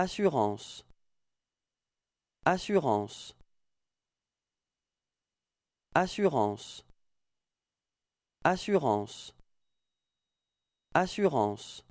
Assurance Assurance Assurance Assurance Assurance